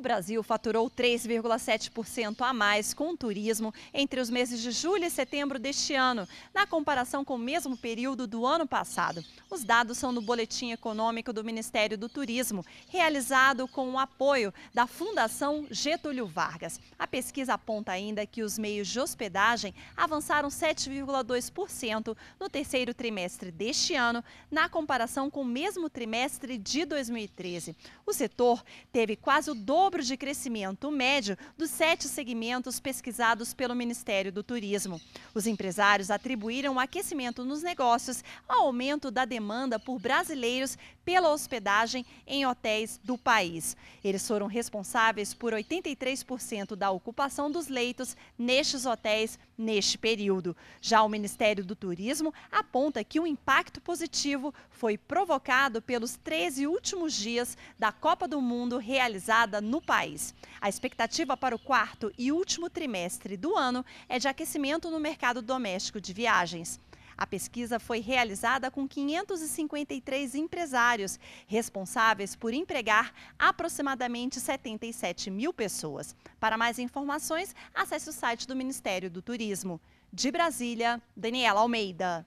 o Brasil faturou 3,7% a mais com turismo entre os meses de julho e setembro deste ano, na comparação com o mesmo período do ano passado. Os dados são do Boletim Econômico do Ministério do Turismo, realizado com o apoio da Fundação Getúlio Vargas. A pesquisa aponta ainda que os meios de hospedagem avançaram 7,2% no terceiro trimestre deste ano, na comparação com o mesmo trimestre de 2013. O setor teve quase o dobro dobro de crescimento médio dos sete segmentos pesquisados pelo Ministério do Turismo. Os empresários atribuíram o aquecimento nos negócios ao aumento da demanda por brasileiros pela hospedagem em hotéis do país. Eles foram responsáveis por 83% da ocupação dos leitos nestes hotéis neste período. Já o Ministério do Turismo aponta que o impacto positivo foi provocado pelos 13 últimos dias da Copa do Mundo realizada no país. A expectativa para o quarto e último trimestre do ano é de aquecimento no mercado doméstico de viagens. A pesquisa foi realizada com 553 empresários, responsáveis por empregar aproximadamente 77 mil pessoas. Para mais informações, acesse o site do Ministério do Turismo. De Brasília, Daniela Almeida.